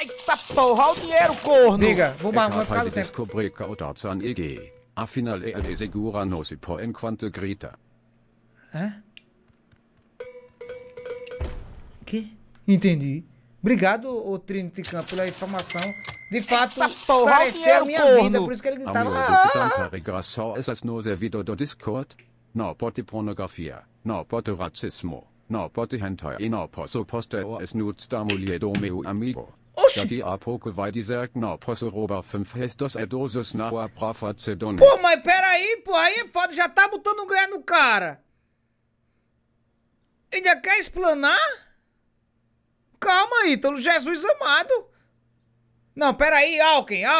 Eita porra, o dinheiro, corno! Diga, vou marcar o tempo. Descobri Caudatsan Afinal ele er segura no se po enquanto grita. Hã? Que? Entendi. Obrigado, o Trinity Camp, pela informação. De fato, esclareceu minha corno. vida, por isso que ele gritava. Ah! Regressou essas é no servidor do Discord. Não pode pornografia, não pode racismo, não pode hentai e não posso postar as snuts da mulher do meu amigo. Oxi. Daqui a pouco vai dizer que não posso roubar fünf restos idosos na rua pra fazer dono. Pô, mas peraí, pô, aí é foda, já tá botando ganhar no cara. Ainda quer explanar? Calma aí, pelo Jesus amado. Não, peraí, Alken, Alken.